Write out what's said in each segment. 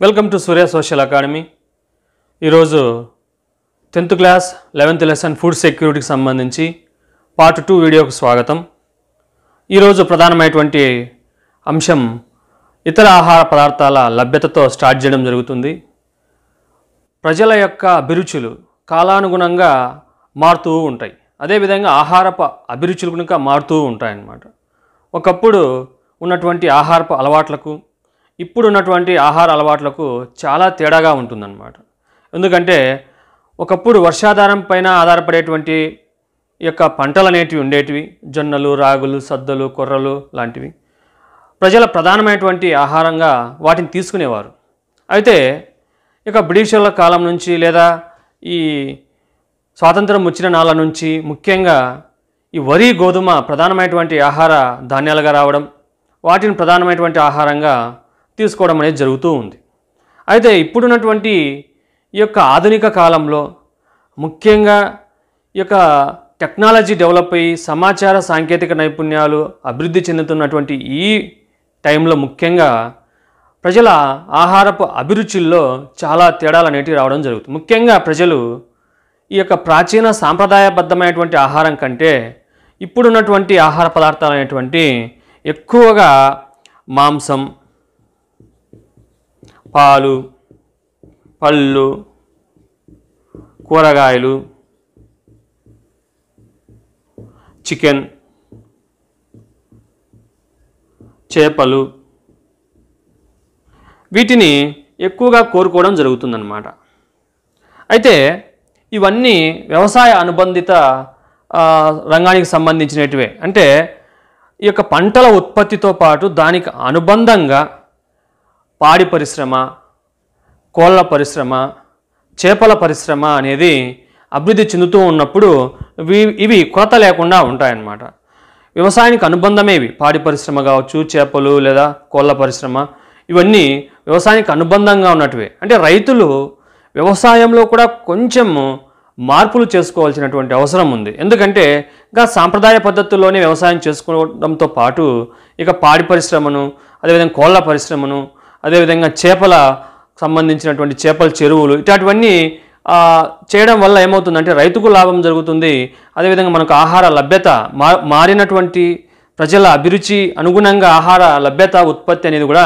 welcome to Surya social academy ఈరోజు tenth class eleventh lesson food సెక్యూరిటీకి సంబంధించి పార్ట్ టూ వీడియోకు స్వాగతం ఈరోజు ప్రధానమైనటువంటి అంశం ఇతర ఆహార పదార్థాల లభ్యతతో స్టార్ట్ చేయడం జరుగుతుంది ప్రజల యొక్క అభిరుచులు కాలానుగుణంగా మారుతూ ఉంటాయి అదేవిధంగా ఆహారపు అభిరుచులు కనుక మారుతూ ఉంటాయన్నమాట ఒకప్పుడు ఉన్నటువంటి ఆహారపు అలవాట్లకు ఇప్పుడు ఉన్నటువంటి ఆహార అలవాట్లకు చాలా తేడాగా ఉంటుందన్నమాట ఎందుకంటే ఒకప్పుడు వర్షాధారం పైన ఆధారపడేటువంటి యొక్క పంటలు అనేటివి ఉండేటివి జొన్నలు రాగులు సద్దలు కొర్రలు లాంటివి ప్రజల ప్రధానమైనటువంటి ఆహారంగా వాటిని తీసుకునేవారు అయితే ఇక బ్రిటిషర్ల కాలం నుంచి లేదా ఈ స్వాతంత్రం వచ్చిన నాళ్ళ నుంచి ముఖ్యంగా ఈ వరి గోధుమ ప్రధానమైనటువంటి ఆహార ధాన్యాలుగా రావడం వాటిని ప్రధానమైనటువంటి ఆహారంగా తీసుకోవడం అనేది జరుగుతూ ఉంది అయితే ఇప్పుడున్నటువంటి ఈ యొక్క ఆధునిక కాలంలో ముఖ్యంగా ఈ యొక్క టెక్నాలజీ డెవలప్ అయ్యి సమాచార సాంకేతిక నైపుణ్యాలు అభివృద్ధి చెందుతున్నటువంటి ఈ టైంలో ముఖ్యంగా ప్రజల ఆహారపు అభిరుచుల్లో చాలా తేడాలు అనేటివి రావడం జరుగుతుంది ముఖ్యంగా ప్రజలు ఈ యొక్క ప్రాచీన సాంప్రదాయబద్ధమైనటువంటి ఆహారం కంటే ఇప్పుడున్నటువంటి ఆహార పదార్థాలు అనేటువంటి ఎక్కువగా మాంసం పాలు పళ్ళు కూరగాయలు చికెన్ చేపలు వీటిని ఎక్కువగా కోరుకోవడం జరుగుతుందన్నమాట అయితే ఇవన్నీ వ్యవసాయ అనుబంధిత రంగానికి సంబంధించినటివే అంటే ఈ యొక్క పంటల ఉత్పత్తితో పాటు దానికి అనుబంధంగా పాడి పరిశ్రమ కోళ్ళ పరిశ్రమ చేపల పరిశ్రమ అనేది అభివృద్ధి చెందుతూ ఉన్నప్పుడు ఇవి కొరత లేకుండా ఉంటాయన్నమాట వ్యవసాయానికి అనుబంధమేవి పాడి పరిశ్రమ కావచ్చు చేపలు లేదా కోళ్ళ పరిశ్రమ ఇవన్నీ వ్యవసాయానికి అనుబంధంగా ఉన్నటివే అంటే రైతులు వ్యవసాయంలో కూడా కొంచెం మార్పులు చేసుకోవాల్సినటువంటి అవసరం ఉంది ఎందుకంటే ఇంకా సాంప్రదాయ పద్ధతుల్లోనే వ్యవసాయం చేసుకోవడంతో పాటు ఇక పాడి పరిశ్రమను అదేవిధంగా కోళ్ళ పరిశ్రమను అదేవిధంగా చేపల సంబంధించినటువంటి చేపల చెరువులు ఇట్లాంటివన్నీ చేయడం వల్ల ఏమవుతుందంటే రైతుకు లాభం జరుగుతుంది అదేవిధంగా మనకు ఆహార లభ్యత మారినటువంటి ప్రజల అభిరుచి అనుగుణంగా ఆహార లభ్యత ఉత్పత్తి అనేది కూడా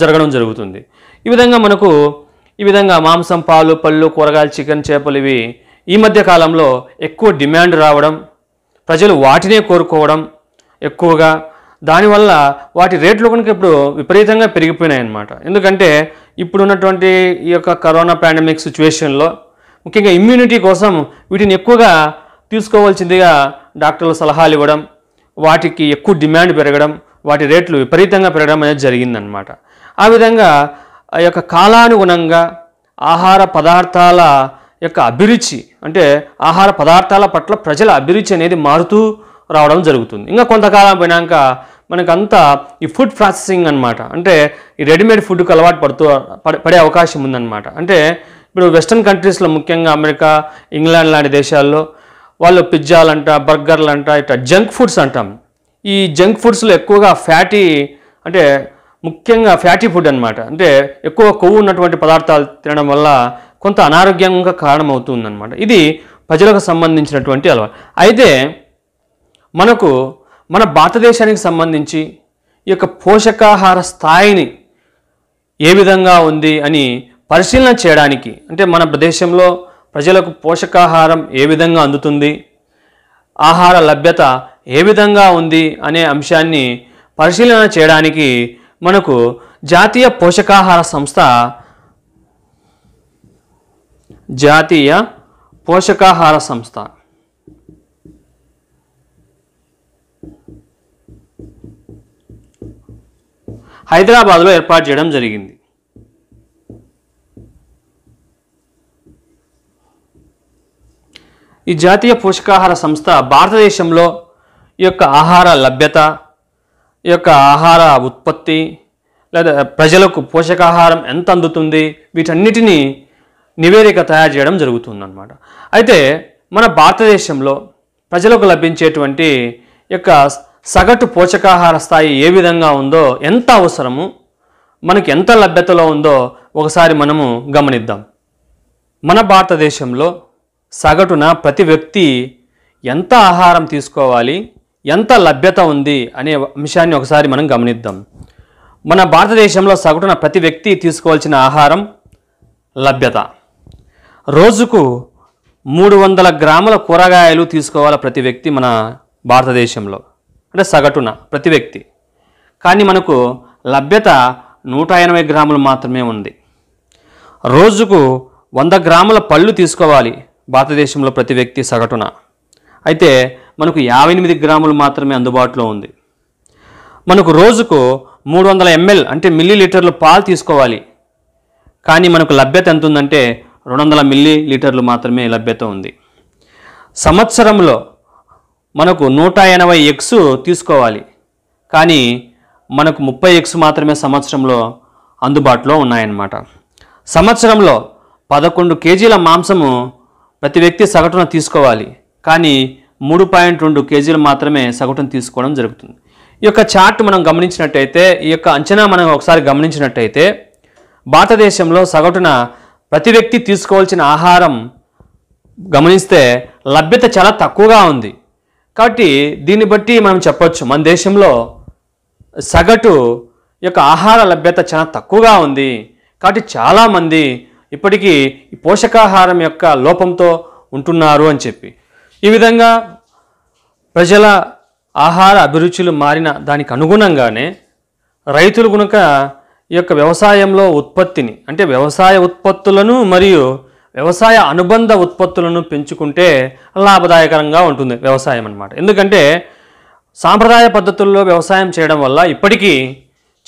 జరగడం జరుగుతుంది ఈ విధంగా మనకు ఈ విధంగా మాంసం పాలు పళ్ళు కూరగాయలు చికెన్ చేపలు ఇవి ఈ మధ్య కాలంలో ఎక్కువ డిమాండ్ రావడం ప్రజలు వాటినే కోరుకోవడం ఎక్కువగా దానివల్ల వాటి రేట్లు కనుక ఇప్పుడు విపరీతంగా పెరిగిపోయినాయి అన్నమాట ఎందుకంటే ఇప్పుడున్నటువంటి ఈ యొక్క కరోనా పాండమిక్ సిచ్యువేషన్లో ముఖ్యంగా ఇమ్యూనిటీ కోసం వీటిని ఎక్కువగా తీసుకోవాల్సిందిగా డాక్టర్లు సలహాలు ఇవ్వడం వాటికి ఎక్కువ డిమాండ్ పెరగడం వాటి రేట్లు విపరీతంగా పెరగడం అనేది జరిగిందనమాట ఆ విధంగా ఆ యొక్క కాలానుగుణంగా ఆహార పదార్థాల యొక్క అభిరుచి అంటే ఆహార పదార్థాల పట్ల ప్రజల అభిరుచి అనేది మారుతూ రావడం జరుగుతుంది ఇంకా కొంతకాలం పోయినాక మనకంతా ఈ ఫుడ్ ప్రాసెసింగ్ అనమాట అంటే ఈ రెడీమేడ్ ఫుడ్కి అలవాటు పడుతూ పడే అవకాశం ఉందన్నమాట అంటే ఇప్పుడు వెస్ట్రన్ కంట్రీస్లో ముఖ్యంగా అమెరికా ఇంగ్లాండ్ లాంటి దేశాల్లో వాళ్ళు పిజ్జాలంట అంట ఇట్లా జంక్ ఫుడ్స్ అంటాం ఈ జంక్ ఫుడ్స్లో ఎక్కువగా ఫ్యాటీ అంటే ముఖ్యంగా ఫ్యాటీ ఫుడ్ అనమాట అంటే ఎక్కువ కొవ్వు ఉన్నటువంటి పదార్థాలు తినడం వల్ల కొంత అనారోగ్యంగా కారణమవుతుందన్నమాట ఇది ప్రజలకు సంబంధించినటువంటి అలవాటు అయితే మనకు మన భారతదేశానికి సంబంధించి ఈ యొక్క పోషకాహార స్థాయిని ఏ విధంగా ఉంది అని పరిశీలన చేయడానికి అంటే మన ప్రదేశంలో ప్రజలకు పోషకాహారం ఏ విధంగా అందుతుంది ఆహార లభ్యత ఏ విధంగా ఉంది అనే అంశాన్ని పరిశీలన చేయడానికి మనకు జాతీయ పోషకాహార సంస్థ జాతీయ పోషకాహార సంస్థ హైదరాబాద్లో ఏర్పాటు చేయడం జరిగింది ఈ జాతీయ పోషకాహార సంస్థ భారతదేశంలో ఈ యొక్క ఆహార లభ్యత ఈ యొక్క ఆహార ఉత్పత్తి లేదా ప్రజలకు పోషకాహారం ఎంత అందుతుంది వీటన్నిటినీ నివేదిక తయారు చేయడం జరుగుతుందన్నమాట అయితే మన భారతదేశంలో ప్రజలకు లభించేటువంటి యొక్క సగటు పోషకాహార స్థాయి ఏ విధంగా ఉందో ఎంత అవసరము మనకి ఎంత లభ్యతలో ఉందో ఒకసారి మనము గమనిద్దాం మన భారతదేశంలో సగటున ప్రతి వ్యక్తి ఎంత ఆహారం తీసుకోవాలి ఎంత లభ్యత ఉంది అనే అంశాన్ని ఒకసారి మనం గమనిద్దాం మన భారతదేశంలో సగటున ప్రతి వ్యక్తి తీసుకోవాల్సిన ఆహారం లభ్యత రోజుకు మూడు వందల గ్రాముల కూరగాయలు తీసుకోవాలి ప్రతి వ్యక్తి మన భారతదేశంలో అంటే సగటున ప్రతి వ్యక్తి కానీ మనకు లభ్యత నూట ఎనభై గ్రాములు మాత్రమే ఉంది రోజుకు వంద గ్రాముల పళ్ళు తీసుకోవాలి భారతదేశంలో ప్రతి వ్యక్తి సగటున అయితే మనకు యాభై ఎనిమిది గ్రాములు మాత్రమే అందుబాటులో ఉంది మనకు రోజుకు మూడు వందల ఎంఎల్ అంటే మిల్లీ లీటర్లు పాలు తీసుకోవాలి కానీ మనకు లభ్యత ఎంత ఉందంటే రెండు వందల మిల్లీ లీటర్లు మాత్రమే లభ్యత ఉంది సంవత్సరంలో మనకు నూట ఎనభై ఎక్స్ తీసుకోవాలి కానీ మనకు ముప్పై ఎక్స్ మాత్రమే సంవత్సరంలో అందుబాటులో ఉన్నాయన్నమాట సంవత్సరంలో పదకొండు కేజీల మాంసము ప్రతి వ్యక్తి సగటున తీసుకోవాలి కానీ మూడు పాయింట్ రెండు కేజీలు మాత్రమే సగటున తీసుకోవడం జరుగుతుంది ఈ యొక్క చార్ట్ మనం గమనించినట్టయితే ఈ యొక్క అంచనా మనం ఒకసారి గమనించినట్టయితే భారతదేశంలో సగటున ప్రతి వ్యక్తి తీసుకోవాల్సిన ఆహారం గమనిస్తే లభ్యత చాలా తక్కువగా ఉంది కాబట్టి దీన్ని బట్టి మనం చెప్పొచ్చు మన దేశంలో సగటు యొక్క ఆహార లభ్యత చాలా తక్కువగా ఉంది కాబట్టి చాలామంది ఇప్పటికీ ఈ పోషకాహారం యొక్క లోపంతో ఉంటున్నారు అని చెప్పి ఈ విధంగా ప్రజల ఆహార అభిరుచులు మారిన దానికి అనుగుణంగానే రైతులు కనుక ఈ యొక్క వ్యవసాయంలో ఉత్పత్తిని అంటే వ్యవసాయ ఉత్పత్తులను మరియు వ్యవసాయ అనుబంధ ఉత్పత్తులను పెంచుకుంటే లాభదాయకరంగా ఉంటుంది వ్యవసాయం అనమాట ఎందుకంటే సాంప్రదాయ పద్ధతుల్లో వ్యవసాయం చేయడం వల్ల ఇప్పటికీ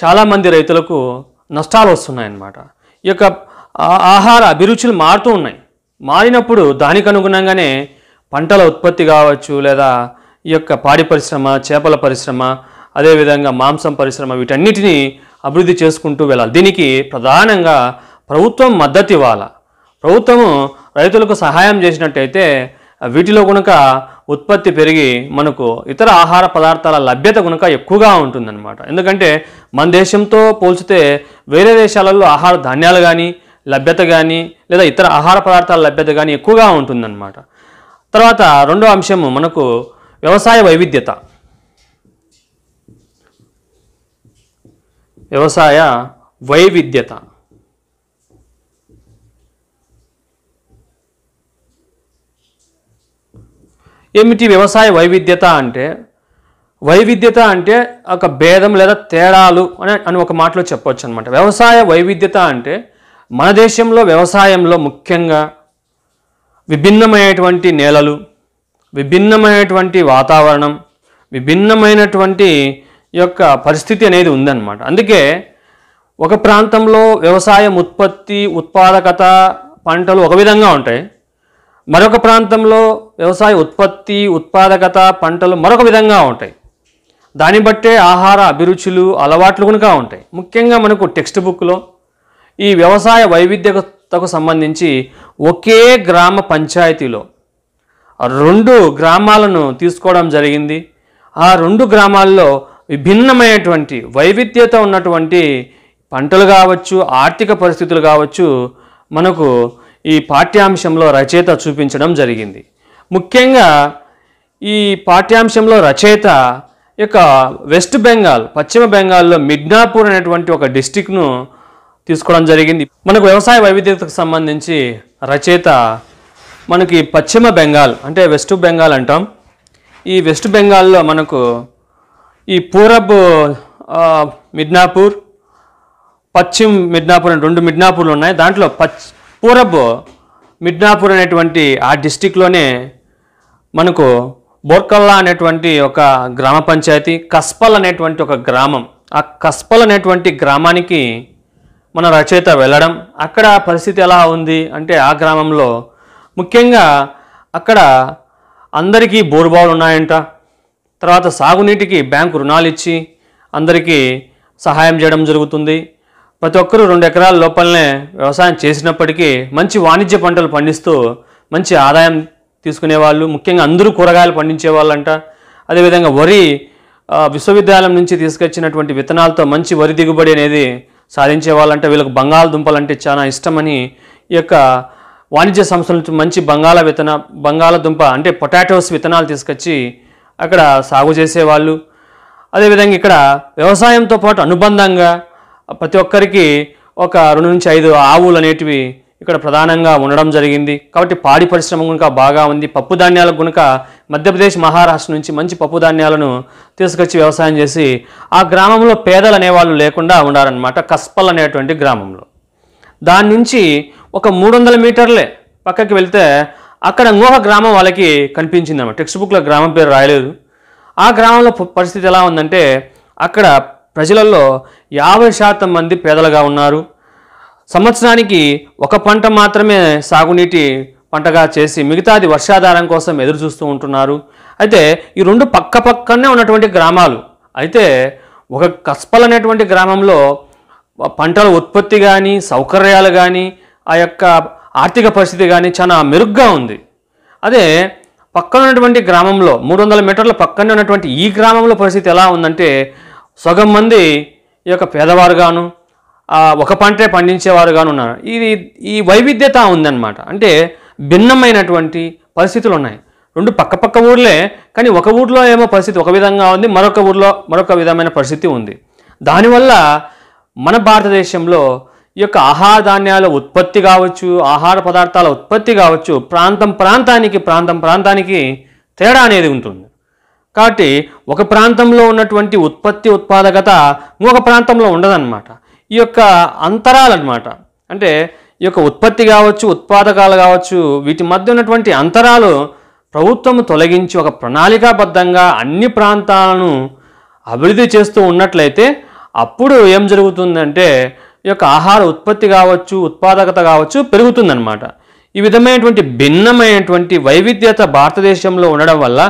చాలామంది రైతులకు నష్టాలు వస్తున్నాయన్నమాట ఈ యొక్క ఆహార అభిరుచులు మారుతూ ఉన్నాయి మారినప్పుడు దానికి అనుగుణంగానే పంటల ఉత్పత్తి కావచ్చు లేదా ఈ యొక్క పాడి పరిశ్రమ చేపల పరిశ్రమ అదేవిధంగా మాంసం పరిశ్రమ వీటన్నిటినీ అభివృద్ధి చేసుకుంటూ వెళ్ళాలి దీనికి ప్రధానంగా ప్రభుత్వం మద్దతు ఇవ్వాలి ప్రభుత్వము రైతులకు సహాయం చేసినట్టయితే వీటిలో కనుక ఉత్పత్తి పెరిగి మనకు ఇతర ఆహార పదార్థాల లభ్యత కనుక ఎక్కువగా ఉంటుందన్నమాట ఎందుకంటే మన దేశంతో పోల్చితే వేరే దేశాలలో ఆహార ధాన్యాలు కానీ లభ్యత కానీ లేదా ఇతర ఆహార పదార్థాల లభ్యత కానీ ఎక్కువగా ఉంటుందన్నమాట తర్వాత రెండో అంశము మనకు వ్యవసాయ వైవిధ్యత వ్యవసాయ వైవిధ్యత ఏమిటి వ్యవసాయ వైవిధ్యత అంటే వైవిధ్యత అంటే ఒక భేదం లేదా తేడాలు అని అని ఒక మాటలో చెప్పవచ్చు అనమాట వ్యవసాయ వైవిధ్యత అంటే మన దేశంలో వ్యవసాయంలో ముఖ్యంగా విభిన్నమైనటువంటి నేలలు విభిన్నమైనటువంటి వాతావరణం విభిన్నమైనటువంటి యొక్క పరిస్థితి అనేది ఉందన్నమాట అందుకే ఒక ప్రాంతంలో వ్యవసాయం ఉత్పత్తి ఉత్పాదకత పంటలు ఒక విధంగా ఉంటాయి మరొక ప్రాంతంలో వ్యవసాయ ఉత్పత్తి ఉత్పాదకత పంటలు మరొక విధంగా ఉంటాయి దాన్ని బట్టే ఆహార అభిరుచులు అలవాట్లు కనుక ఉంటాయి ముఖ్యంగా మనకు టెక్స్ట్ బుక్లో ఈ వ్యవసాయ వైవిధ్యతకు సంబంధించి ఒకే గ్రామ పంచాయతీలో రెండు గ్రామాలను తీసుకోవడం జరిగింది ఆ రెండు గ్రామాల్లో విభిన్నమైనటువంటి వైవిధ్యత ఉన్నటువంటి పంటలు కావచ్చు ఆర్థిక పరిస్థితులు కావచ్చు మనకు ఈ పాఠ్యాంశంలో రచయిత చూపించడం జరిగింది ముఖ్యంగా ఈ పాఠ్యాంశంలో రచయిత యొక్క వెస్ట్ బెంగాల్ పశ్చిమ బెంగాల్లో మిడ్నాపూర్ అనేటువంటి ఒక డిస్టిక్ను తీసుకోవడం జరిగింది మనకు వ్యవసాయ వైవిధ్యతకు సంబంధించి రచయిత మనకి పశ్చిమ బెంగాల్ అంటే వెస్ట్ బెంగాల్ అంటాం ఈ వెస్ట్ బెంగాల్లో మనకు ఈ పూరబ్ మిడ్నాపూర్ పశ్చిమ మిడ్నాపూర్ రెండు మిడ్నాపూర్లు ఉన్నాయి దాంట్లో పచ్ పూరబ్ మిడ్నాపూర్ అనేటువంటి ఆ డిస్టిక్లోనే మనకు బోర్కల్లా అనేటువంటి ఒక గ్రామ పంచాయతీ కస్పల్ అనేటువంటి ఒక గ్రామం ఆ కస్పల్ అనేటువంటి గ్రామానికి మన రచయిత వెళ్ళడం అక్కడ పరిస్థితి ఎలా ఉంది అంటే ఆ గ్రామంలో ముఖ్యంగా అక్కడ అందరికీ బోరుబావులు ఉన్నాయంట తర్వాత సాగునీటికి బ్యాంకు రుణాలు ఇచ్చి అందరికీ సహాయం చేయడం జరుగుతుంది ప్రతి ఒక్కరూ రెండు ఎకరాల లోపలనే వ్యవసాయం చేసినప్పటికీ మంచి వాణిజ్య పంటలు పండిస్తూ మంచి ఆదాయం తీసుకునేవాళ్ళు ముఖ్యంగా అందరూ కూరగాయలు పండించే వాళ్ళంట అదేవిధంగా వరి విశ్వవిద్యాలయం నుంచి తీసుకొచ్చినటువంటి విత్తనాలతో మంచి వరి దిగుబడి అనేది సాధించే వాళ్ళంటే వీళ్ళకి బంగాళదుంపలు అంటే చాలా ఇష్టమని ఈ యొక్క వాణిజ్య సంస్థల నుంచి మంచి బంగాళ విత్తన బంగాళదుంప అంటే పొటాటోస్ విత్తనాలు తీసుకొచ్చి అక్కడ సాగు చేసేవాళ్ళు అదేవిధంగా ఇక్కడ వ్యవసాయంతో పాటు అనుబంధంగా ప్రతి ఒక్కరికి ఒక రెండు నుంచి ఐదు ఆవులు అనేటివి ఇక్కడ ప్రధానంగా ఉండడం జరిగింది కాబట్టి పాడి పరిశ్రమ కనుక బాగా ఉంది పప్పు ధాన్యాలకు కనుక మధ్యప్రదేశ్ మహారాష్ట్ర నుంచి మంచి పప్పు ధాన్యాలను తీసుకొచ్చి వ్యవసాయం చేసి ఆ గ్రామంలో పేదలు అనేవాళ్ళు లేకుండా ఉండాలన్నమాట కస్పల్ అనేటువంటి గ్రామంలో దాని నుంచి ఒక మూడు వందల మీటర్లే పక్కకి వెళ్తే అక్కడ ఊహ గ్రామం వాళ్ళకి కనిపించింది అన్నమాట టెక్స్ట్ బుక్లో గ్రామం పేరు రాయలేదు ఆ గ్రామంలో పరిస్థితి ఎలా ఉందంటే అక్కడ ప్రజలలో యాభై శాతం మంది పేదలుగా ఉన్నారు సంవత్సరానికి ఒక పంట మాత్రమే సాగునీటి పంటగా చేసి మిగతాది వర్షాధారం కోసం ఎదురు చూస్తూ ఉంటున్నారు అయితే ఈ రెండు పక్క పక్కనే ఉన్నటువంటి గ్రామాలు అయితే ఒక కస్పల్ అనేటువంటి గ్రామంలో పంటల ఉత్పత్తి కానీ సౌకర్యాలు కానీ ఆ యొక్క ఆర్థిక పరిస్థితి కానీ చాలా మెరుగ్గా ఉంది అదే పక్కన ఉన్నటువంటి గ్రామంలో మూడు వందల మీటర్ల పక్కనే ఉన్నటువంటి ఈ గ్రామంలో పరిస్థితి ఎలా ఉందంటే సగం మంది ఈ యొక్క పేదవారు గాను ఒక పంటే పండించేవారు గాను ఉన్నారు ఇది ఈ వైవిధ్యత ఉందన్నమాట అంటే భిన్నమైనటువంటి పరిస్థితులు ఉన్నాయి రెండు పక్కపక్క ఊర్లే కానీ ఒక ఊర్లో ఏమో పరిస్థితి ఒక విధంగా ఉంది మరొక ఊర్లో మరొక విధమైన పరిస్థితి ఉంది దానివల్ల మన భారతదేశంలో ఈ యొక్క ఆహార ధాన్యాల ఉత్పత్తి కావచ్చు ఆహార పదార్థాల ఉత్పత్తి కావచ్చు ప్రాంతం ప్రాంతానికి ప్రాంతం ప్రాంతానికి తేడా అనేది ఉంటుంది కాబట్టి ఒక ప్రాంతంలో ఉన్నటువంటి ఉత్పత్తి ఉత్పాదకత ఇంకొక ప్రాంతంలో ఉండదన్నమాట ఈ యొక్క అంతరాలన్నమాట అంటే ఈ యొక్క ఉత్పత్తి కావచ్చు ఉత్పాదకాలు కావచ్చు వీటి మధ్య ఉన్నటువంటి అంతరాలు ప్రభుత్వం తొలగించి ఒక ప్రణాళికాబద్ధంగా అన్ని ప్రాంతాలను అభివృద్ధి చేస్తూ ఉన్నట్లయితే అప్పుడు ఏం జరుగుతుందంటే ఈ యొక్క ఆహార ఉత్పత్తి కావచ్చు ఉత్పాదకత కావచ్చు పెరుగుతుందన్నమాట ఈ విధమైనటువంటి భిన్నమైనటువంటి వైవిధ్యత భారతదేశంలో ఉండడం వల్ల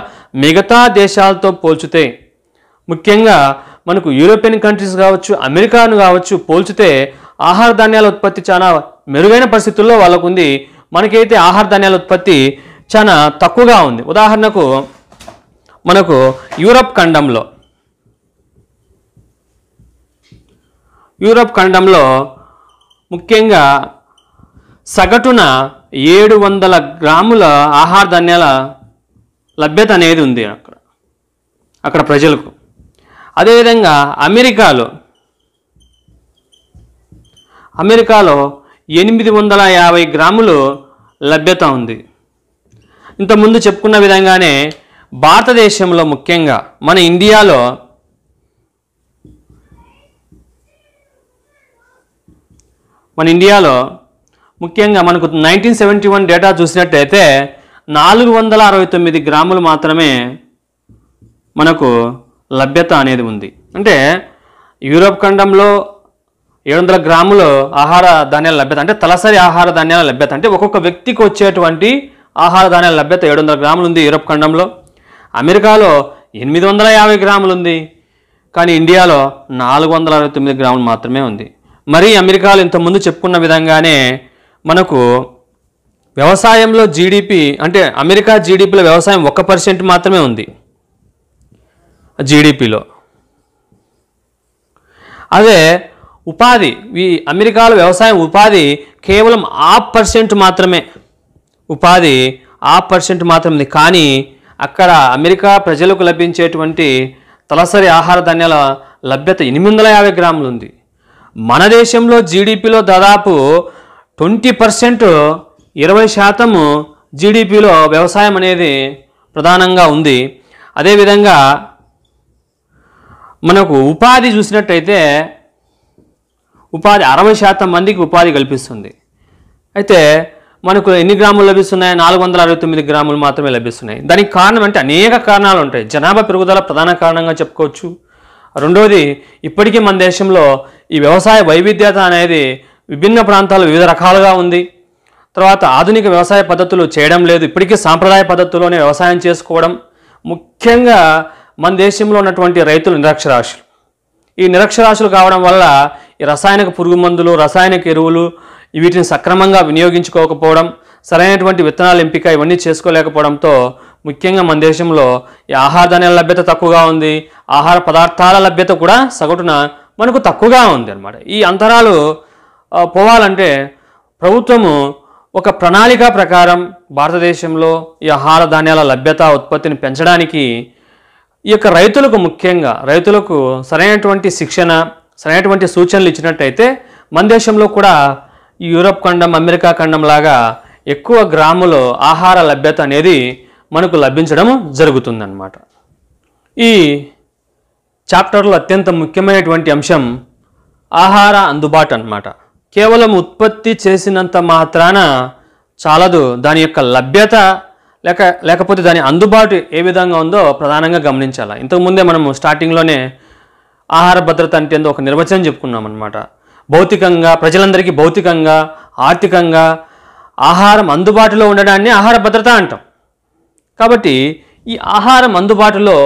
మిగతా దేశాలతో పోల్చితే ముఖ్యంగా మనకు యూరోపియన్ కంట్రీస్ కావచ్చు అమెరికాను కావచ్చు పోల్చితే ఆహార ధాన్యాల ఉత్పత్తి చాలా మెరుగైన పరిస్థితుల్లో వాళ్ళకు ఉంది మనకైతే ఆహార ధాన్యాల ఉత్పత్తి చాలా తక్కువగా ఉంది ఉదాహరణకు మనకు యూరప్ ఖండంలో యూరప్ ఖండంలో ముఖ్యంగా సగటున ఏడు వందల గ్రాముల ఆహార ధాన్యాల లభ్యత అనేది ఉంది అక్కడ అక్కడ ప్రజలకు అదేవిధంగా అమెరికాలో అమెరికాలో ఎనిమిది వందల యాభై గ్రాములు లభ్యత ఉంది ఇంతకుముందు చెప్పుకున్న విధంగానే భారతదేశంలో ముఖ్యంగా మన ఇండియాలో మన ఇండియాలో ముఖ్యంగా మనకు నైన్టీన్ సెవెంటీ వన్ డేటా చూసినట్టయితే నాలుగు వందల అరవై తొమ్మిది గ్రాములు మాత్రమే మనకు లభ్యత అనేది ఉంది అంటే యూరోప్ ఖండంలో ఏడు వందల గ్రాములు ఆహార ధాన్యాల లభ్యత అంటే తలసరి ఆహార ధాన్యాల లభ్యత అంటే ఒక్కొక్క వ్యక్తికి వచ్చేటువంటి ఆహార ధాన్యాల లభ్యత ఏడు వందల గ్రాములు ఉంది యూరోప్ ఖండంలో అమెరికాలో ఎనిమిది వందల యాభై గ్రాములు ఉంది కానీ ఇండియాలో నాలుగు వందల అరవై తొమ్మిది గ్రాములు మాత్రమే ఉంది మరి అమెరికాలో ఇంతకుముందు చెప్పుకున్న విధంగానే మనకు వ్యవసాయంలో జీడిపి అంటే అమెరికా జీడిపిలో వ్యవసాయం ఒక పర్సెంట్ మాత్రమే ఉంది జీడిపిలో అదే ఉపాధి ఈ అమెరికాలో వ్యవసాయం ఉపాధి కేవలం ఆ పర్సెంట్ మాత్రమే ఉపాధి ఆ పర్సెంట్ మాత్రమే కానీ అక్కడ అమెరికా ప్రజలకు లభించేటువంటి తలసరి ఆహార ధాన్యాల లభ్యత ఎనిమిది వందల యాభై గ్రాములు ఉంది మన దేశంలో జీడిపిలో దాదాపు ట్వంటీ పర్సెంట్ ఇరవై శాతము జీడిపిలో వ్యవసాయం అనేది ప్రధానంగా ఉంది అదేవిధంగా మనకు ఉపాధి చూసినట్టయితే ఉపాధి అరవై శాతం మందికి ఉపాధి కల్పిస్తుంది అయితే మనకు ఎన్ని గ్రాములు లభిస్తున్నాయి నాలుగు వందల అరవై తొమ్మిది గ్రాములు మాత్రమే లభిస్తున్నాయి దానికి కారణం అంటే అనేక కారణాలు ఉంటాయి జనాభా పెరుగుదల ప్రధాన కారణంగా చెప్పుకోవచ్చు రెండవది ఇప్పటికీ మన దేశంలో ఈ వ్యవసాయ వైవిధ్యత అనేది విభిన్న ప్రాంతాలు వివిధ రకాలుగా ఉంది తర్వాత ఆధునిక వ్యవసాయ పద్ధతులు చేయడం లేదు ఇప్పటికీ సాంప్రదాయ పద్ధతుల్లోనే వ్యవసాయం చేసుకోవడం ముఖ్యంగా మన దేశంలో ఉన్నటువంటి రైతులు నిరక్షరాశులు ఈ నిరక్షరాశులు కావడం వల్ల ఈ రసాయనిక పురుగు మందులు రసాయనిక ఎరువులు వీటిని సక్రమంగా వినియోగించుకోకపోవడం సరైనటువంటి విత్తనాల ఎంపిక ఇవన్నీ చేసుకోలేకపోవడంతో ముఖ్యంగా మన దేశంలో ఈ ఆహార ధాన్యాల లభ్యత తక్కువగా ఉంది ఆహార పదార్థాల లభ్యత కూడా సగటున మనకు తక్కువగా ఉంది అనమాట ఈ అంతరాలు పోవాలంటే ప్రభుత్వము ఒక ప్రణాళిక ప్రకారం భారతదేశంలో ఈ ఆహార ధాన్యాల లభ్యత ఉత్పత్తిని పెంచడానికి ఈ యొక్క రైతులకు ముఖ్యంగా రైతులకు సరైనటువంటి శిక్షణ సరైనటువంటి సూచనలు ఇచ్చినట్టయితే మన దేశంలో కూడా యూరప్ ఖండం అమెరికా ఖండం లాగా ఎక్కువ గ్రాములో ఆహార లభ్యత అనేది మనకు లభించడం జరుగుతుందన్నమాట ఈ చాప్టర్లో అత్యంత ముఖ్యమైనటువంటి అంశం ఆహార అందుబాటు అనమాట కేవలం ఉత్పత్తి చేసినంత మాత్రాన చాలదు దాని యొక్క లభ్యత లేక లేకపోతే దాని అందుబాటు ఏ విధంగా ఉందో ప్రధానంగా గమనించాలి ఇంతకుముందే మనము స్టార్టింగ్లోనే ఆహార భద్రత అంటే ఒక నిర్వచనం చెప్పుకున్నాం అనమాట భౌతికంగా ప్రజలందరికీ భౌతికంగా ఆర్థికంగా ఆహారం అందుబాటులో ఉండడాన్ని ఆహార భద్రత అంటాం కాబట్టి ఈ ఆహారం అందుబాటులో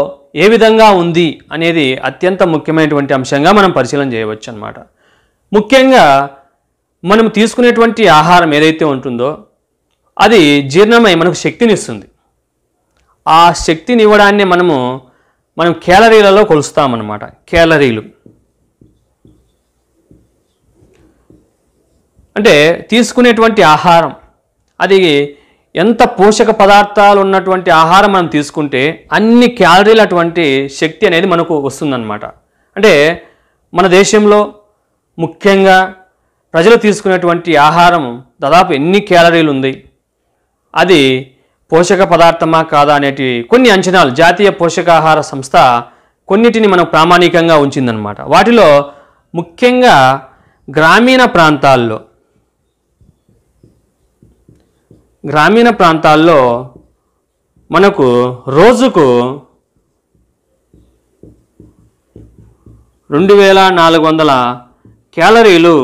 ఏ విధంగా ఉంది అనేది అత్యంత ముఖ్యమైనటువంటి అంశంగా మనం పరిశీలన చేయవచ్చు అనమాట ముఖ్యంగా మనం తీసుకునేటువంటి ఆహారం ఏదైతే ఉంటుందో అది జీర్ణమై మనకు శక్తిని ఇస్తుంది ఆ శక్తిని ఇవ్వడాన్ని మనము మనం క్యాలరీలలో కొలుస్తామన్నమాట క్యాలరీలు అంటే తీసుకునేటువంటి ఆహారం అది ఎంత పోషక పదార్థాలు ఉన్నటువంటి ఆహారం మనం తీసుకుంటే అన్ని క్యాలరీలు అటువంటి శక్తి అనేది మనకు వస్తుందన్నమాట అంటే మన దేశంలో ముఖ్యంగా ప్రజలు తీసుకునేటువంటి ఆహారం దాదాపు ఎన్ని క్యాలరీలు ఉంది అది పోషక పదార్థమా కాదా అనేటివి కొన్ని అంచనాలు జాతీయ పోషకాహార సంస్థ కొన్నిటిని మనం ప్రామాణికంగా ఉంచిందనమాట వాటిలో ముఖ్యంగా గ్రామీణ ప్రాంతాల్లో గ్రామీణ ప్రాంతాల్లో మనకు రోజుకు రెండు వేల నాలుగు వందల క్యాలరీలు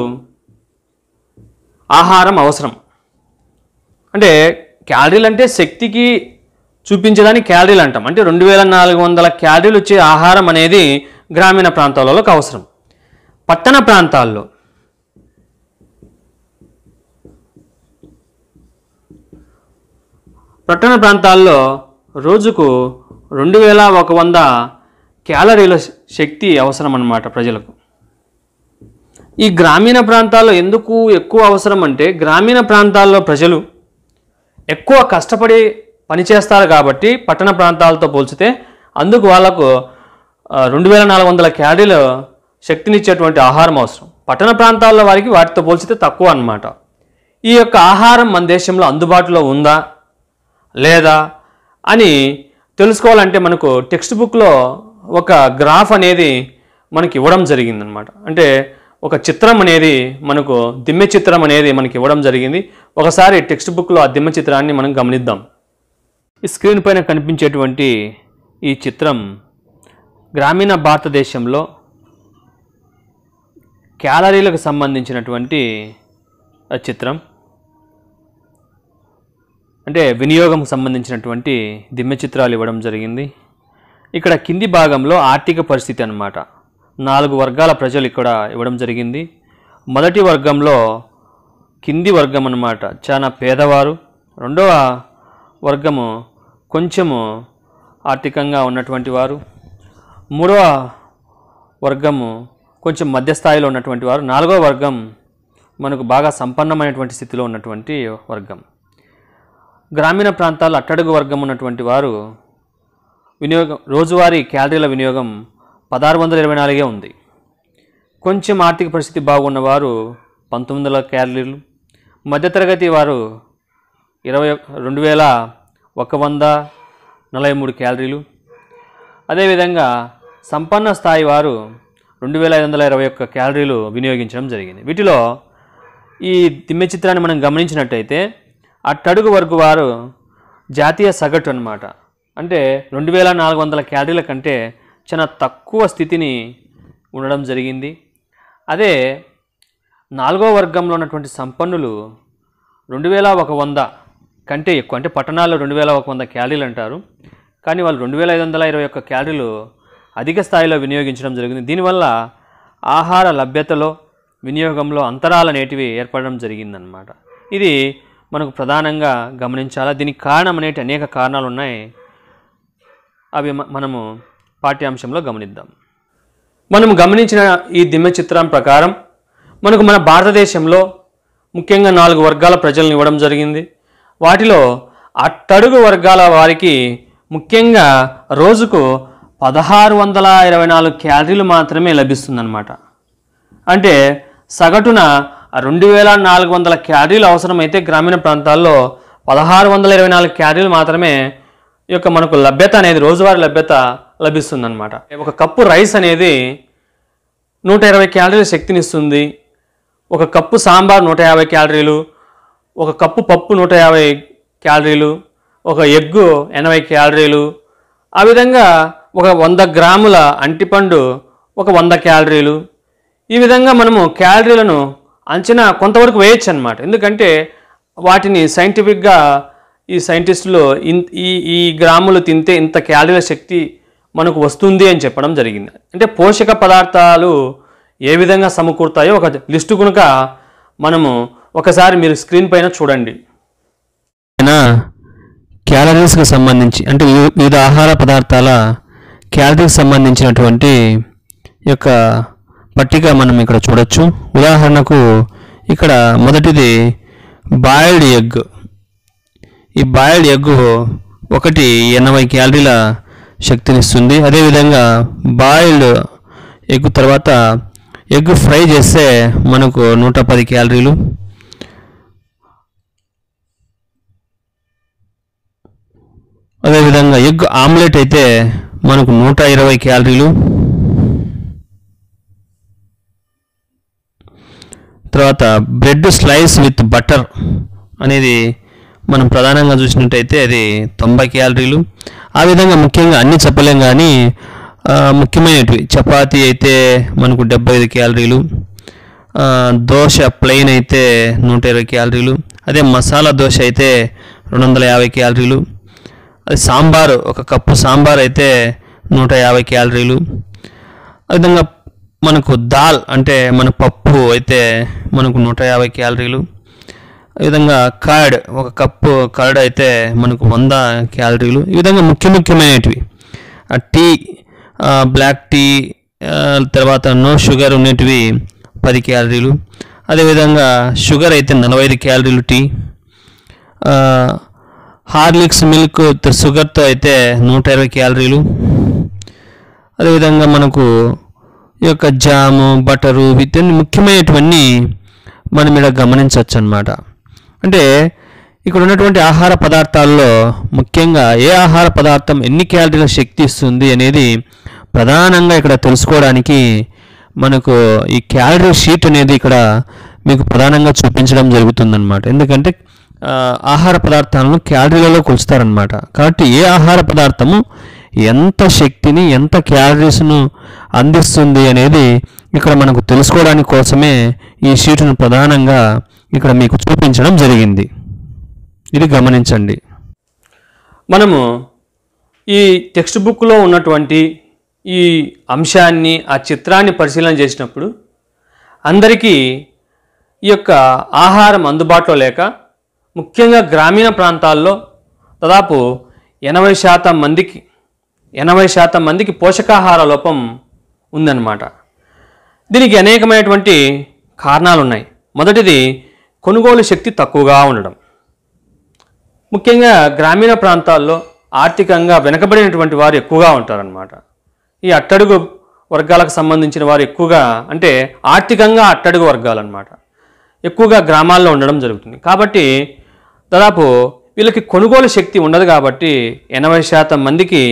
ఆహారం అవసరం అంటే క్యాలరీలు అంటే శక్తికి చూపించేదాన్ని క్యాలరీలు అంటాం అంటే రెండు వేల నాలుగు వందల క్యాలరీలు వచ్చే ఆహారం అనేది గ్రామీణ ప్రాంతాలలోకి అవసరం పట్టణ ప్రాంతాల్లో పట్టణ ప్రాంతాల్లో రోజుకు రెండు వేల ఒక వంద క్యాలరీల శక్తి అవసరం అన్నమాట ప్రజలకు ఈ గ్రామీణ ప్రాంతాల్లో ఎందుకు ఎక్కువ అవసరం అంటే గ్రామీణ ప్రాంతాల్లో ప్రజలు ఎక్కువ కష్టపడి పనిచేస్తారు కాబట్టి పట్టణ ప్రాంతాలతో పోల్చితే అందుకు వాళ్ళకు రెండు వేల నాలుగు వందల క్యాడీలు శక్తినిచ్చేటువంటి ఆహారం అవసరం పట్టణ ప్రాంతాల్లో వారికి వాటితో పోల్చితే తక్కువ అనమాట ఈ యొక్క ఆహారం మన దేశంలో అందుబాటులో ఉందా లేదా అని తెలుసుకోవాలంటే మనకు టెక్స్ట్ బుక్లో ఒక గ్రాఫ్ అనేది మనకి ఇవ్వడం జరిగిందనమాట అంటే ఒక చిత్రం అనేది మనకు దిమ్మె చిత్రం అనేది మనకి ఇవ్వడం జరిగింది ఒకసారి టెక్స్ట్ బుక్లో ఆ దిమ్మె చిత్రాన్ని మనం గమనిద్దాం ఈ స్క్రీన్ పైన కనిపించేటువంటి ఈ చిత్రం గ్రామీణ భారతదేశంలో క్యాలరీలకు సంబంధించినటువంటి చిత్రం అంటే వినియోగం సంబంధించినటువంటి దిమ్మె చిత్రాలు ఇవ్వడం జరిగింది ఇక్కడ కింది భాగంలో ఆర్థిక పరిస్థితి అన్నమాట నాలుగు వర్గాల ప్రజలు ఇక్కడ ఇవ్వడం జరిగింది మొదటి వర్గంలో కింది వర్గం అన్నమాట చాలా పేదవారు రెండవ వర్గము కొంచెము ఆర్థికంగా ఉన్నటువంటి వారు మూడవ వర్గము కొంచెం మధ్యస్థాయిలో ఉన్నటువంటి వారు నాలుగవ వర్గం మనకు బాగా సంపన్నమైనటువంటి స్థితిలో ఉన్నటువంటి వర్గం గ్రామీణ ప్రాంతాల్లో అట్టడుగు వర్గం ఉన్నటువంటి వారు వినియోగం రోజువారీ క్యాలరీల వినియోగం పదహారు వందల ఇరవై నాలుగే ఉంది కొంచెం ఆర్థిక పరిస్థితి బాగున్నవారు పంతొమ్మిది వందల క్యాలరీలు మధ్యతరగతి వారు ఇరవై రెండు వేల ఒక వంద నలభై మూడు క్యాలరీలు అదేవిధంగా సంపన్న స్థాయి వారు రెండు వేల ఐదు వందల ఇరవై ఒక్క క్యాలరీలు వినియోగించడం జరిగింది వీటిలో ఈ దిమ్మె చిత్రాన్ని మనం గమనించినట్టయితే అట్టడుగు వరకు వారు జాతీయ సగటు అనమాట అంటే రెండు వేల నాలుగు వందల క్యాలరీల కంటే చాలా తక్కువ స్థితిని ఉండడం జరిగింది అదే నాలుగో వర్గంలో ఉన్నటువంటి సంపన్నులు రెండు వేల ఒక వంద కంటే ఎక్కువ అంటే పట్టణాల్లో రెండు వేల ఒక వంద క్యాలరీలు అంటారు కానీ వాళ్ళు రెండు వేల ఐదు వందల ఇరవై ఒక్క క్యాలరీలు అధిక స్థాయిలో వినియోగించడం జరిగింది దీనివల్ల ఆహార లభ్యతలో వినియోగంలో అంతరాలు అనేటివి ఏర్పడడం జరిగిందనమాట ఇది మనకు ప్రధానంగా గమనించాలా దీనికి కారణం అనేటి అనేక కారణాలు ఉన్నాయి అవి మనము పాఠ్యాంశంలో గమనిద్దాం మనం గమనించిన ఈ దిమ్మ చిత్రం ప్రకారం మనకు మన భారతదేశంలో ముఖ్యంగా నాలుగు వర్గాల ప్రజలను ఇవ్వడం జరిగింది వాటిలో అట్టడుగు వర్గాల వారికి ముఖ్యంగా రోజుకు పదహారు వందల ఇరవై నాలుగు క్యాలరీలు మాత్రమే లభిస్తుందన్నమాట అంటే సగటున రెండు వేల నాలుగు వందల క్యాలరీలు అవసరమైతే గ్రామీణ ప్రాంతాల్లో పదహారు వందల ఇరవై నాలుగు క్యాలరీలు మాత్రమే ఈ యొక్క మనకు లభ్యత అనేది రోజువారీ లభ్యత లభిస్తుందన్నమాట ఒక కప్పు రైస్ అనేది నూట ఇరవై క్యాలరీల శక్తినిస్తుంది ఒక కప్పు సాంబార్ నూట యాభై క్యాలరీలు ఒక కప్పు పప్పు నూట యాభై క్యాలరీలు ఒక ఎగ్గు ఎనభై క్యాలరీలు ఆ విధంగా ఒక వంద గ్రాముల అంటిపండు ఒక వంద క్యాలరీలు ఈ విధంగా మనము క్యాలరీలను అంచనా కొంతవరకు వేయచ్చు అనమాట ఎందుకంటే వాటిని సైంటిఫిక్గా ఈ సైంటిస్టులు ఈ ఈ గ్రాములు తింటే ఇంత క్యాలరీల శక్తి మనకు వస్తుంది అని చెప్పడం జరిగింది అంటే పోషక పదార్థాలు ఏ విధంగా సమకూరుతాయో ఒక లిస్టు కనుక మనము ఒకసారి మీరు స్క్రీన్ పైన చూడండి క్యాలరీస్కి సంబంధించి అంటే వివిధ ఆహార పదార్థాల క్యాలరీకి సంబంధించినటువంటి యొక్క పట్టిక మనం ఇక్కడ చూడొచ్చు ఉదాహరణకు ఇక్కడ మొదటిది బాయిల్డ్ ఎగ్ ఈ బాయిల్డ్ ఎగ్ ఒకటి ఎనభై క్యాలరీల శక్తినిస్తుంది అదేవిధంగా బాయిల్డ్ ఎగ్ తర్వాత ఎగ్ ఫ్రై చేస్తే మనకు నూట పది క్యాలరీలు అదేవిధంగా ఎగ్ ఆమ్లెట్ అయితే మనకు నూట ఇరవై క్యాలరీలు తర్వాత బ్రెడ్ స్లైస్ విత్ బటర్ అనేది మనం ప్రధానంగా చూసినట్టయితే అది తొంభై క్యాలరీలు ఆ విధంగా ముఖ్యంగా అన్నీ చెప్పలేం కానీ ముఖ్యమైనటివి చపాతి అయితే మనకు డెబ్బై ఐదు క్యాలరీలు దోశ ప్లెయిన్ అయితే నూట ఇరవై క్యాలరీలు అదే మసాలా దోశ అయితే రెండు వందల యాభై క్యాలరీలు అది సాంబారు ఒక కప్పు సాంబార్ అయితే నూట యాభై క్యాలరీలు అదేవిధంగా మనకు దాల్ అంటే మన పప్పు అయితే మనకు నూట యాభై క్యాలరీలు ఈ విధంగా కర్డ్ ఒక కప్పు కర్డ్ అయితే మనకు వంద క్యాలరీలు ఈ విధంగా ముఖ్య ముఖ్యమైనటివి టీ బ్లాక్ టీ తర్వాత నో షుగర్ ఉన్నటివి పది క్యాలరీలు అదేవిధంగా షుగర్ అయితే నలభై ఐదు క్యాలరీలు టీ హార్లిక్స్ మిల్క్ షుగర్తో అయితే నూట ఇరవై క్యాలరీలు అదేవిధంగా మనకు ఈ యొక్క జాము బటరు ఇతన్ని ముఖ్యమైనటువన్నీ మనం ఇక్కడ గమనించవచ్చు అనమాట అంటే ఇక్కడ ఉన్నటువంటి ఆహార పదార్థాల్లో ముఖ్యంగా ఏ ఆహార పదార్థం ఎన్ని క్యాలరీల శక్తి ఇస్తుంది అనేది ప్రధానంగా ఇక్కడ తెలుసుకోవడానికి మనకు ఈ క్యాలరీ షీట్ అనేది ఇక్కడ మీకు ప్రధానంగా చూపించడం జరుగుతుందన్నమాట ఎందుకంటే ఆహార పదార్థాలను క్యాలరీలలో కొలుస్తారనమాట కాబట్టి ఏ ఆహార పదార్థము ఎంత శక్తిని ఎంత క్యాలరీస్ను అందిస్తుంది అనేది ఇక్కడ మనకు తెలుసుకోవడానికి కోసమే ఈ షీట్ను ప్రధానంగా ఇక్కడ మీకు చూపించడం జరిగింది ఇది గమనించండి మనము ఈ టెక్స్ట్ బుక్లో ఉన్నటువంటి ఈ అంశాన్ని ఆ చిత్రాన్ని పరిశీలన చేసినప్పుడు అందరికీ ఈ యొక్క ఆహారం అందుబాటులో లేక ముఖ్యంగా గ్రామీణ ప్రాంతాల్లో దాదాపు ఎనభై శాతం మందికి ఎనభై శాతం మందికి పోషకాహార లోపం ఉందన్నమాట దీనికి అనేకమైనటువంటి కారణాలు ఉన్నాయి మొదటిది కొనుగోలు శక్తి తక్కువగా ఉండడం ముఖ్యంగా గ్రామీణ ప్రాంతాల్లో ఆర్థికంగా వెనకబడినటువంటి వారు ఎక్కువగా ఉంటారనమాట ఈ అట్టడుగు వర్గాలకు సంబంధించిన వారు ఎక్కువగా అంటే ఆర్థికంగా అట్టడుగు వర్గాలు అనమాట ఎక్కువగా గ్రామాల్లో ఉండడం జరుగుతుంది కాబట్టి దాదాపు వీళ్ళకి కొనుగోలు శక్తి ఉండదు కాబట్టి ఎనభై శాతం మందికి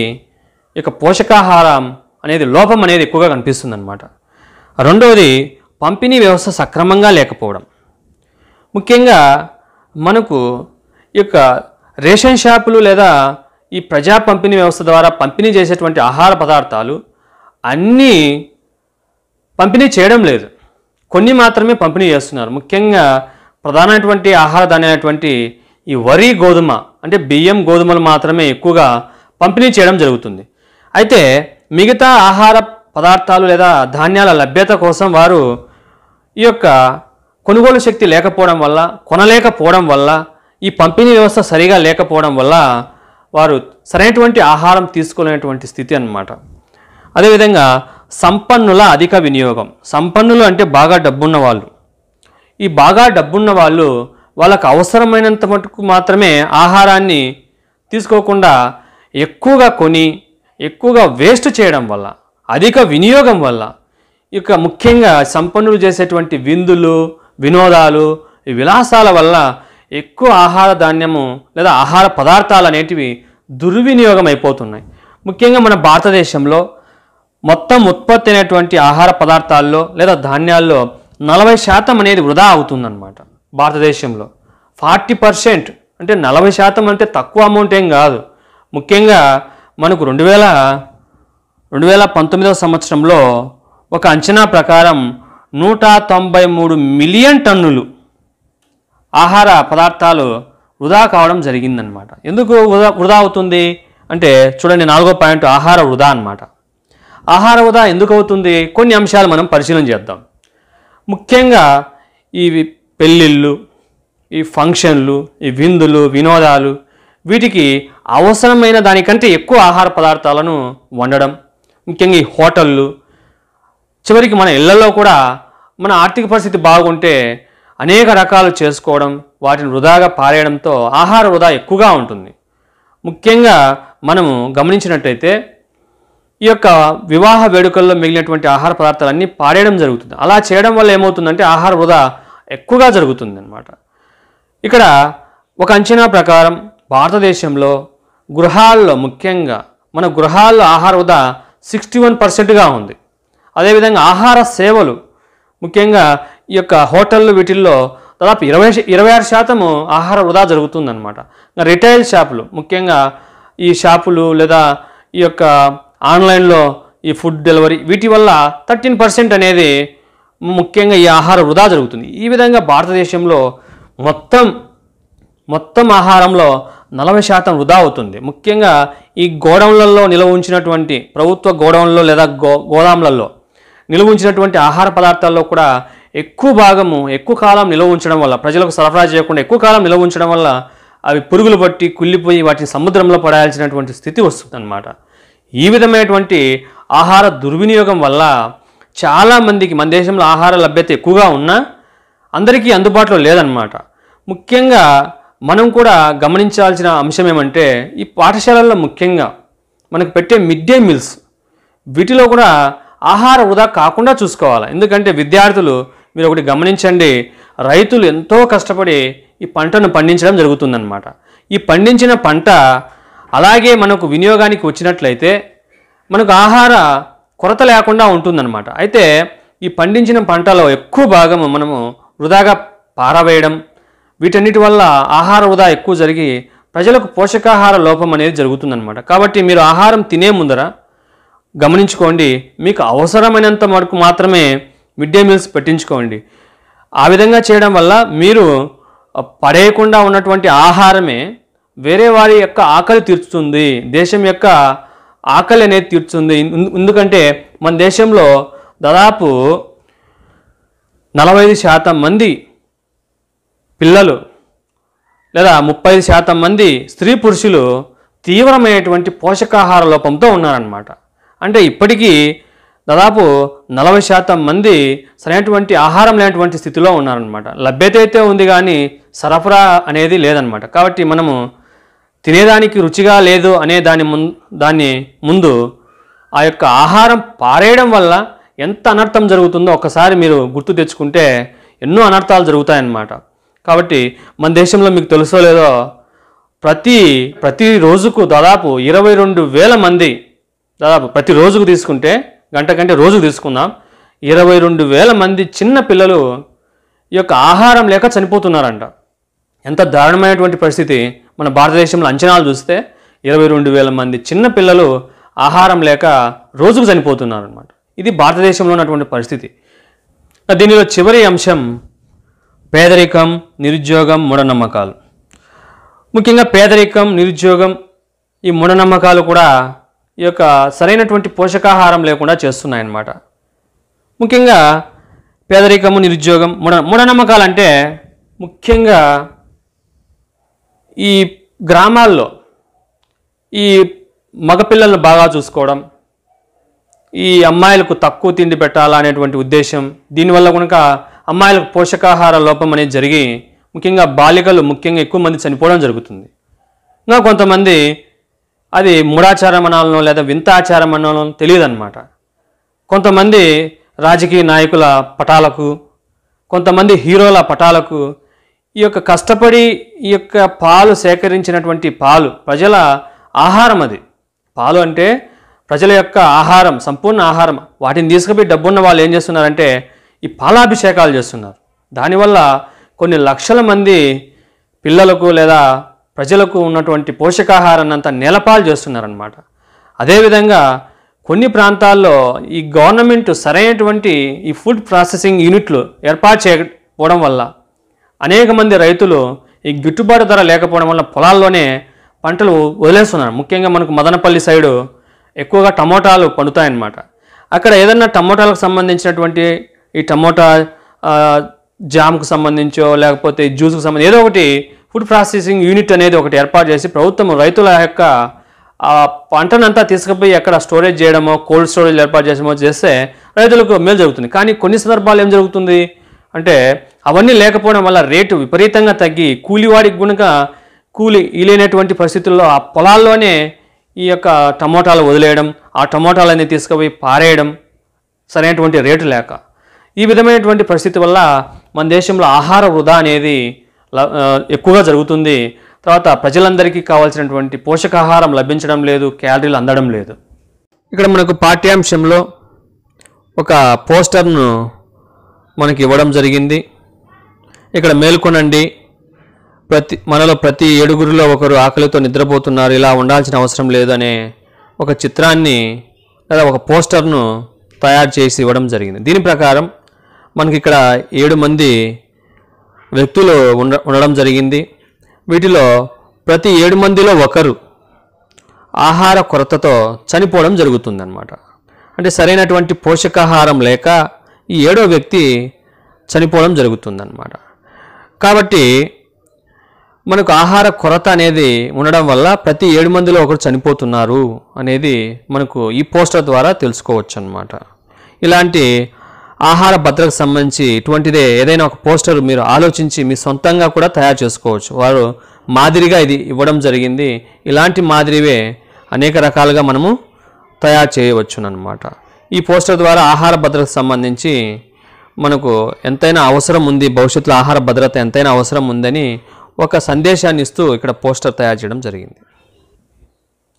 ఇక పోషకాహారం అనేది లోపం అనేది ఎక్కువగా కనిపిస్తుంది అనమాట రెండవది పంపిణీ వ్యవస్థ సక్రమంగా లేకపోవడం ముఖ్యంగా మనకు ఈ యొక్క రేషన్ షాపులు లేదా ఈ ప్రజా పంపిణీ వ్యవస్థ ద్వారా పంపిణీ చేసేటువంటి ఆహార పదార్థాలు అన్నీ పంపిణీ చేయడం లేదు కొన్ని మాత్రమే పంపిణీ చేస్తున్నారు ముఖ్యంగా ప్రధానమైనటువంటి ఆహార ధాన్యమైనటువంటి ఈ వరి గోధుమ అంటే బియ్యం గోధుమలు మాత్రమే ఎక్కువగా పంపిణీ చేయడం జరుగుతుంది అయితే మిగతా ఆహార పదార్థాలు లేదా ధాన్యాల లభ్యత కోసం వారు ఈ యొక్క కొనుగోలు శక్తి లేకపోవడం వల్ల కొనలేకపోవడం వల్ల ఈ పంపిణీ వ్యవస్థ సరిగా లేకపోవడం వల్ల వారు సరైనటువంటి ఆహారం తీసుకోలేనటువంటి స్థితి అన్నమాట అదేవిధంగా సంపన్నుల అధిక వినియోగం సంపన్నులు అంటే బాగా డబ్బున్న వాళ్ళు ఈ బాగా డబ్బున్న వాళ్ళు వాళ్ళకు అవసరమైనంత మటుకు మాత్రమే ఆహారాన్ని తీసుకోకుండా ఎక్కువగా కొని ఎక్కువగా వేస్ట్ చేయడం వల్ల అధిక వినియోగం వల్ల ఇక ముఖ్యంగా సంపన్నులు చేసేటువంటి విందులు వినోదాలు ఈ విలాసాల వల్ల ఎక్కువ ఆహార ధాన్యము లేదా ఆహార పదార్థాలు అనేటివి దుర్వినియోగం అయిపోతున్నాయి ముఖ్యంగా మన భారతదేశంలో మొత్తం ఉత్పత్తి అయినటువంటి ఆహార పదార్థాల్లో లేదా ధాన్యాల్లో నలభై శాతం అనేది వృధా అవుతుందన్నమాట భారతదేశంలో ఫార్టీ పర్సెంట్ అంటే నలభై శాతం అంటే తక్కువ అమౌంట్ ఏం కాదు ముఖ్యంగా మనకు రెండు వేల రెండు వేల పంతొమ్మిదవ సంవత్సరంలో ఒక అంచనా ప్రకారం నూట తొంభై మూడు మిలియన్ టన్నులు ఆహార పదార్థాలు వృధా కావడం జరిగిందనమాట ఎందుకు వృధా వృధా అవుతుంది అంటే చూడండి నాలుగో పాయింట్ ఆహార వృధా అనమాట ఆహార వృధా ఎందుకు అవుతుంది కొన్ని అంశాలు మనం పరిశీలన చేద్దాం ముఖ్యంగా ఇవి పెళ్ళిళ్ళు ఈ ఫంక్షన్లు ఈ విందులు వినోదాలు వీటికి అవసరమైన దానికంటే ఎక్కువ ఆహార పదార్థాలను వండడం ముఖ్యంగా ఈ హోటళ్ళు చివరికి మన ఇళ్లలో కూడా మన ఆర్థిక పరిస్థితి బాగుంటే అనేక రకాలు చేసుకోవడం వాటిని వృధాగా పారేయడంతో ఆహార వృధా ఎక్కువగా ఉంటుంది ముఖ్యంగా మనము గమనించినట్టయితే ఈ యొక్క వివాహ వేడుకల్లో మిగిలినటువంటి ఆహార పదార్థాలన్నీ పాడేయడం జరుగుతుంది అలా చేయడం వల్ల ఏమవుతుందంటే ఆహార వృధా ఎక్కువగా జరుగుతుంది అనమాట ఇక్కడ ఒక అంచనా ప్రకారం భారతదేశంలో గృహాల్లో ముఖ్యంగా మన గృహాల్లో ఆహార వృధా సిక్స్టీ వన్ పర్సెంట్గా ఉంది అదేవిధంగా ఆహార సేవలు ముఖ్యంగా ఈ యొక్క హోటళ్ళు వీటిల్లో దాదాపు ఇరవై ఇరవై ఆరు శాతము ఆహార వృధా జరుగుతుందన్నమాట రిటైల్ షాపులు ముఖ్యంగా ఈ షాపులు లేదా ఈ యొక్క ఆన్లైన్లో ఈ ఫుడ్ డెలివరీ వీటి వల్ల థర్టీన్ పర్సెంట్ అనేది ముఖ్యంగా ఈ ఆహార వృధా జరుగుతుంది ఈ విధంగా భారతదేశంలో మొత్తం మొత్తం ఆహారంలో నలభై శాతం వృధా అవుతుంది ముఖ్యంగా ఈ గోడౌన్లలో నిల్వ ఉంచినటువంటి ప్రభుత్వ గోడౌన్లో లేదా గో గోదాంలలో నిలువ ఉంచినటువంటి ఆహార పదార్థాల్లో కూడా ఎక్కువ భాగము ఎక్కువ కాలం నిల్వ ఉంచడం వల్ల ప్రజలకు సరఫరా చేయకుండా ఎక్కువ కాలం నిల్వ ఉంచడం వల్ల అవి పురుగులు పట్టి కుళ్ళిపోయి వాటిని సముద్రంలో పడాల్సినటువంటి స్థితి వస్తుందన్నమాట ఈ విధమైనటువంటి ఆహార దుర్వినియోగం వల్ల చాలామందికి మన దేశంలో ఆహార లభ్యత ఎక్కువగా ఉన్నా అందరికీ అందుబాటులో లేదన్నమాట ముఖ్యంగా మనం కూడా గమనించాల్సిన అంశం ఏమంటే ఈ పాఠశాలల్లో ముఖ్యంగా మనకు పెట్టే మిడ్ డే మీల్స్ వీటిలో కూడా ఆహార వృధా కాకుండా చూసుకోవాలి ఎందుకంటే విద్యార్థులు మీరు ఒకటి గమనించండి రైతులు ఎంతో కష్టపడి ఈ పంటను పండించడం జరుగుతుందన్నమాట ఈ పండించిన పంట అలాగే మనకు వినియోగానికి వచ్చినట్లయితే మనకు ఆహార కొరత లేకుండా ఉంటుందన్నమాట అయితే ఈ పండించిన పంటలో ఎక్కువ భాగం మనము వృధాగా పారవేయడం వీటన్నిటి వల్ల ఆహార వృధా ఎక్కువ జరిగి ప్రజలకు పోషకాహార లోపం అనేది జరుగుతుందన్నమాట కాబట్టి మీరు ఆహారం తినే ముందర గమనించుకోండి మీకు అవసరమైనంత వరకు మాత్రమే మిడ్ డే మీల్స్ పెట్టించుకోండి ఆ విధంగా చేయడం వల్ల మీరు పడేయకుండా ఉన్నటువంటి ఆహారమే వేరే వారి యొక్క ఆకలి తీర్చుతుంది దేశం యొక్క ఆకలి అనేది తీర్చుంది ఎందుకంటే మన దేశంలో దాదాపు నలభై శాతం మంది పిల్లలు లేదా ముప్పై శాతం మంది స్త్రీ పురుషులు తీవ్రమైనటువంటి పోషకాహార లోపంతో ఉన్నారన్నమాట అంటే ఇప్పటికీ దాదాపు నలభై శాతం మంది సరైనటువంటి ఆహారం లేనటువంటి స్థితిలో ఉన్నారనమాట లభ్యత అయితే ఉంది కానీ సరఫరా అనేది లేదనమాట కాబట్టి మనము తినేదానికి రుచిగా లేదు అనే దాని ముందు దాన్ని ముందు ఆ యొక్క ఆహారం పారేయడం వల్ల ఎంత అనర్థం జరుగుతుందో ఒకసారి మీరు గుర్తు తెచ్చుకుంటే ఎన్నో అనర్థాలు జరుగుతాయన్నమాట కాబట్టి మన దేశంలో మీకు తెలుసో లేదో ప్రతి ప్రతి రోజుకు దాదాపు ఇరవై రెండు వేల మంది దాదాపు ప్రతి రోజుకు తీసుకుంటే గంట కంటే రోజుకు తీసుకుందాం ఇరవై రెండు వేల మంది చిన్న పిల్లలు ఈ యొక్క ఆహారం లేక చనిపోతున్నారంట ఎంత దారుణమైనటువంటి పరిస్థితి మన భారతదేశంలో అంచనాలు చూస్తే ఇరవై రెండు వేల మంది చిన్న పిల్లలు ఆహారం లేక రోజుకు చనిపోతున్నారు అనమాట ఇది భారతదేశంలో ఉన్నటువంటి పరిస్థితి దీనిలో చివరి అంశం పేదరికం నిరుద్యోగం మూఢనమ్మకాలు ముఖ్యంగా పేదరికం నిరుద్యోగం ఈ మూఢనమ్మకాలు కూడా ఈ యొక్క సరైనటువంటి పోషకాహారం లేకుండా చేస్తున్నాయన్నమాట ముఖ్యంగా పేదరికము నిరుద్యోగం మూఢ అంటే ముఖ్యంగా ఈ గ్రామాల్లో ఈ మగపిల్లలను బాగా చూసుకోవడం ఈ అమ్మాయిలకు తక్కువ తిండి పెట్టాలనేటువంటి ఉద్దేశం దీనివల్ల కనుక అమ్మాయిలకు పోషకాహార లోపం అనేది జరిగి ముఖ్యంగా బాలికలు ముఖ్యంగా ఎక్కువ మంది చనిపోవడం జరుగుతుంది ఇంకా కొంతమంది అది మూఢాచారం అనాలనో లేదా వింత ఆచారం అనాలనో తెలియదన్నమాట కొంతమంది రాజకీయ నాయకుల పటాలకు కొంతమంది హీరోల పటాలకు ఈ యొక్క కష్టపడి ఈ యొక్క పాలు సేకరించినటువంటి పాలు ప్రజల ఆహారం అది పాలు అంటే ప్రజల యొక్క ఆహారం సంపూర్ణ ఆహారం వాటిని తీసుకుపోయి డబ్బున్న వాళ్ళు ఏం చేస్తున్నారంటే ఈ పాలాభిషేకాలు చేస్తున్నారు దానివల్ల కొన్ని లక్షల మంది పిల్లలకు లేదా ప్రజలకు ఉన్నటువంటి పోషకాహారాన్నంతా నేలపాలు చేస్తున్నారనమాట అదేవిధంగా కొన్ని ప్రాంతాల్లో ఈ గవర్నమెంట్ సరైనటువంటి ఈ ఫుడ్ ప్రాసెసింగ్ యూనిట్లు ఏర్పాటు చేయకపోవడం వల్ల అనేక మంది రైతులు ఈ గిట్టుబాటు ధర లేకపోవడం వల్ల పొలాల్లోనే పంటలు వదిలేస్తున్నారు ముఖ్యంగా మనకు మదనపల్లి సైడు ఎక్కువగా టమోటాలు పండుతాయన్నమాట అక్కడ ఏదన్నా టమోటాలకు సంబంధించినటువంటి ఈ టమోటా జామ్కు సంబంధించో లేకపోతే జ్యూస్కు సంబంధించి ఏదో ఒకటి ఫుడ్ ప్రాసెసింగ్ యూనిట్ అనేది ఒకటి ఏర్పాటు చేసి ప్రభుత్వం రైతుల యొక్క ఆ పంటనంతా తీసుకుపోయి ఎక్కడ స్టోరేజ్ చేయడమో కోల్డ్ స్టోరేజ్ ఏర్పాటు చేయడమో చేస్తే రైతులకు మేలు జరుగుతుంది కానీ కొన్ని సందర్భాలు ఏం జరుగుతుంది అంటే అవన్నీ లేకపోవడం వల్ల రేటు విపరీతంగా తగ్గి కూలివాడికి గుణక కూలి ఇలేనటువంటి పరిస్థితుల్లో ఆ పొలాల్లోనే ఈ యొక్క టమోటాలు వదిలేయడం ఆ టమోటాలన్నీ తీసుకుపోయి పారేయడం సరైనటువంటి రేటు లేక ఈ విధమైనటువంటి పరిస్థితి వల్ల మన దేశంలో ఆహార వృధా అనేది ఎక్కువగా జరుగుతుంది తర్వాత ప్రజలందరికీ కావాల్సినటువంటి పోషకాహారం లభించడం లేదు క్యాలరీలు అందడం లేదు ఇక్కడ మనకు పాఠ్యాంశంలో ఒక పోస్టర్ను మనకి ఇవ్వడం జరిగింది ఇక్కడ మేల్కొనండి ప్రతి మనలో ప్రతి ఏడుగురిలో ఒకరు ఆకలితో నిద్రపోతున్నారు ఇలా ఉండాల్సిన అవసరం లేదు అనే ఒక చిత్రాన్ని లేదా ఒక పోస్టర్ను తయారు చేసి ఇవ్వడం జరిగింది దీని ప్రకారం మనకి ఇక్కడ ఏడు మంది వ్యక్తులు ఉండ ఉండడం జరిగింది వీటిలో ప్రతి ఏడు మందిలో ఒకరు ఆహార కొరతతో చనిపోవడం జరుగుతుందన్నమాట అంటే సరైనటువంటి పోషకాహారం లేక ఈ ఏడో వ్యక్తి చనిపోవడం జరుగుతుందన్నమాట కాబట్టి మనకు ఆహార కొరత అనేది ఉండడం వల్ల ప్రతి ఏడు మందిలో ఒకరు చనిపోతున్నారు అనేది మనకు ఈ పోస్టర్ ద్వారా తెలుసుకోవచ్చు అనమాట ఇలాంటి ఆహార భద్రతకు సంబంధించి ఇటువంటిదే ఏదైనా ఒక పోస్టర్ మీరు ఆలోచించి మీ సొంతంగా కూడా తయారు చేసుకోవచ్చు వారు మాదిరిగా ఇది ఇవ్వడం జరిగింది ఇలాంటి మాదిరివే అనేక రకాలుగా మనము తయారు చేయవచ్చునమాట ఈ పోస్టర్ ద్వారా ఆహార భద్రతకు సంబంధించి మనకు ఎంతైనా అవసరం ఉంది భవిష్యత్తులో ఆహార భద్రత ఎంతైనా అవసరం ఉందని ఒక సందేశాన్ని ఇస్తూ ఇక్కడ పోస్టర్ తయారు చేయడం జరిగింది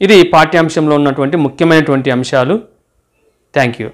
ఇది పాఠ్యాంశంలో ఉన్నటువంటి ముఖ్యమైనటువంటి అంశాలు థ్యాంక్ యూ